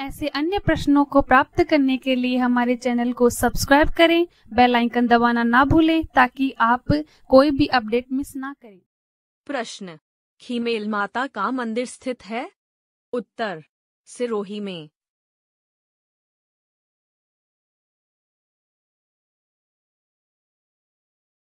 ऐसे अन्य प्रश्नों को प्राप्त करने के लिए हमारे चैनल को सब्सक्राइब करें बेल आइकन दबाना ना भूलें ताकि आप कोई भी अपडेट मिस ना करें प्रश्न खीमेल माता का मंदिर स्थित है उत्तर सिरोही में